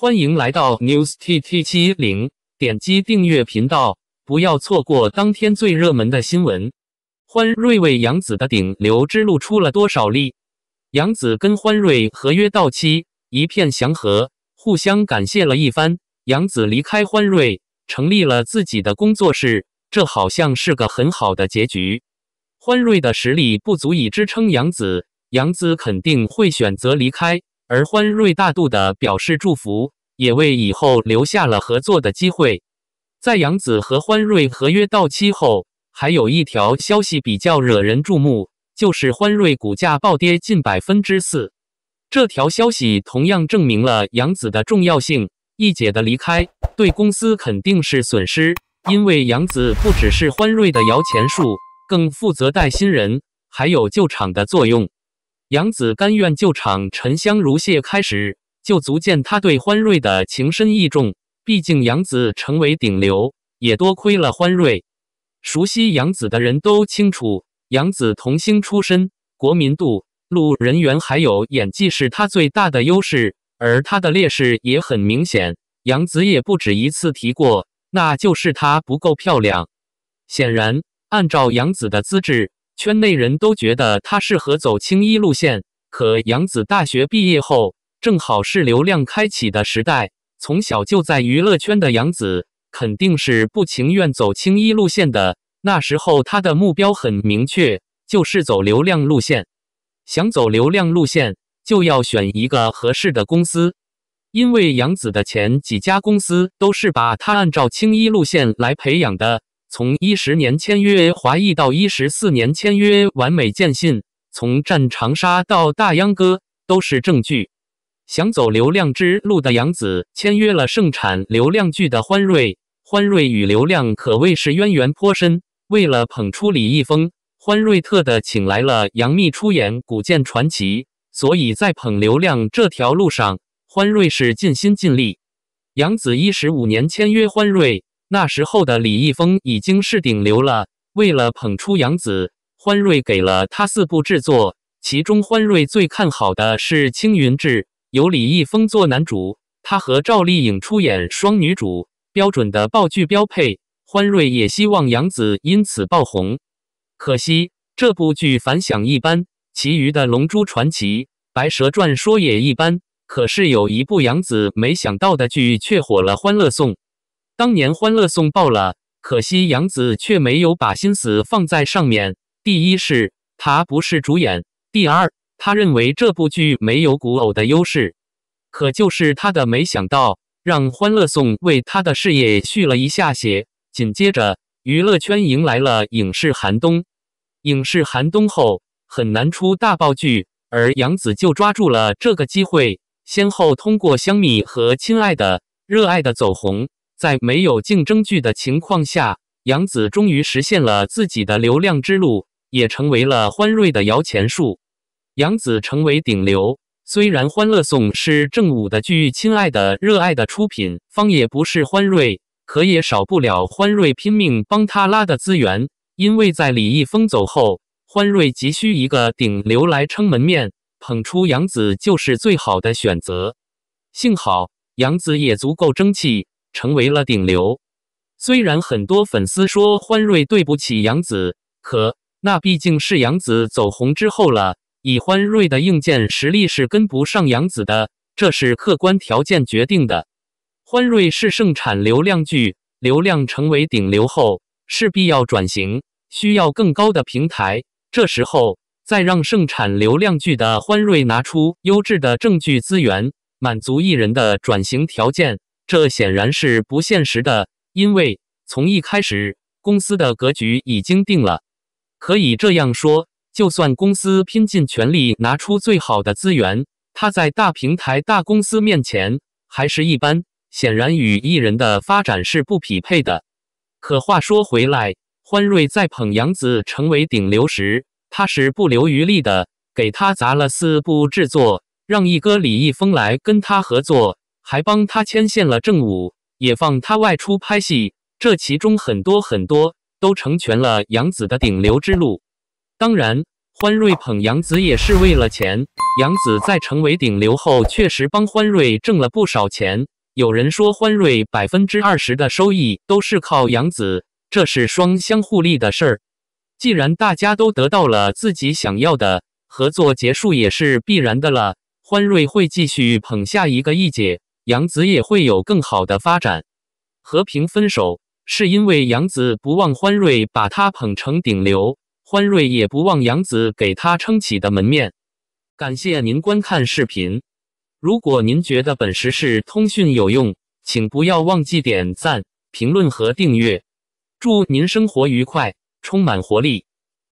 欢迎来到 News T T 七零，点击订阅频道，不要错过当天最热门的新闻。欢瑞为杨子的顶流之路出了多少力？杨子跟欢瑞合约到期，一片祥和，互相感谢了一番。杨子离开欢瑞，成立了自己的工作室，这好像是个很好的结局。欢瑞的实力不足以支撑杨子，杨子肯定会选择离开。而欢瑞大度地表示祝福，也为以后留下了合作的机会。在杨子和欢瑞合约到期后，还有一条消息比较惹人注目，就是欢瑞股价暴跌近百分之四。这条消息同样证明了杨子的重要性。易姐的离开对公司肯定是损失，因为杨子不只是欢瑞的摇钱树，更负责带新人，还有救场的作用。杨子甘愿救场，沉香如屑开始就足见他对欢瑞的情深意重。毕竟杨子成为顶流，也多亏了欢瑞。熟悉杨子的人都清楚，杨子童星出身，国民度、路人缘还有演技是他最大的优势，而他的劣势也很明显。杨子也不止一次提过，那就是他不够漂亮。显然，按照杨子的资质。圈内人都觉得他适合走青衣路线，可杨子大学毕业后，正好是流量开启的时代。从小就在娱乐圈的杨子，肯定是不情愿走青衣路线的。那时候他的目标很明确，就是走流量路线。想走流量路线，就要选一个合适的公司，因为杨子的前几家公司都是把他按照青衣路线来培养的。从一十年签约华谊到一十四年签约完美建信，从《战长沙》到《大秧歌》，都是证据。想走流量之路的杨子签约了盛产流量剧的欢瑞，欢瑞与流量可谓是渊源颇深。为了捧出李易峰，欢瑞特地请来了杨幂出演《古剑传奇》，所以在捧流量这条路上，欢瑞是尽心尽力。杨子一十五年签约欢瑞。那时候的李易峰已经是顶流了，为了捧出杨紫，欢瑞给了他四部制作，其中欢瑞最看好的是《青云志》，由李易峰做男主，他和赵丽颖出演双女主，标准的爆剧标配。欢瑞也希望杨紫因此爆红，可惜这部剧反响一般，其余的《龙珠传奇》《白蛇传说》也一般。可是有一部杨紫没想到的剧却火了，《欢乐颂》。当年《欢乐颂》爆了，可惜杨紫却没有把心思放在上面。第一是她不是主演，第二她认为这部剧没有古偶的优势。可就是她的没想到，让《欢乐颂》为她的事业续了一下血。紧接着，娱乐圈迎来了影视寒冬。影视寒冬后很难出大爆剧，而杨紫就抓住了这个机会，先后通过《香蜜》和《亲爱的》《热爱的》走红。在没有竞争剧的情况下，杨紫终于实现了自己的流量之路，也成为了欢瑞的摇钱树。杨紫成为顶流，虽然《欢乐颂》是正午的剧，《亲爱的，热爱的》出品方也不是欢瑞，可也少不了欢瑞拼命帮他拉的资源。因为在李易峰走后，欢瑞急需一个顶流来撑门面，捧出杨紫就是最好的选择。幸好杨紫也足够争气。成为了顶流，虽然很多粉丝说欢瑞对不起杨紫，可那毕竟是杨紫走红之后了。以欢瑞的硬件实力是跟不上杨紫的，这是客观条件决定的。欢瑞是盛产流量剧，流量成为顶流后，势必要转型，需要更高的平台。这时候再让盛产流量剧的欢瑞拿出优质的证据资源，满足艺人的转型条件。这显然是不现实的，因为从一开始，公司的格局已经定了。可以这样说，就算公司拼尽全力拿出最好的资源，他在大平台大公司面前还是一般，显然与艺人的发展是不匹配的。可话说回来，欢瑞在捧杨紫成为顶流时，他是不留余力的，给他砸了四部制作，让一哥李易峰来跟他合作。还帮他牵线了正午，也放他外出拍戏，这其中很多很多都成全了杨子的顶流之路。当然，欢瑞捧杨子也是为了钱。杨子在成为顶流后，确实帮欢瑞挣了不少钱。有人说欢瑞百分之二十的收益都是靠杨子，这是双相互利的事儿。既然大家都得到了自己想要的，合作结束也是必然的了。欢瑞会继续捧下一个一姐。杨子也会有更好的发展。和平分手是因为杨子不忘欢瑞把他捧成顶流，欢瑞也不忘杨子给他撑起的门面。感谢您观看视频。如果您觉得本时事通讯有用，请不要忘记点赞、评论和订阅。祝您生活愉快，充满活力。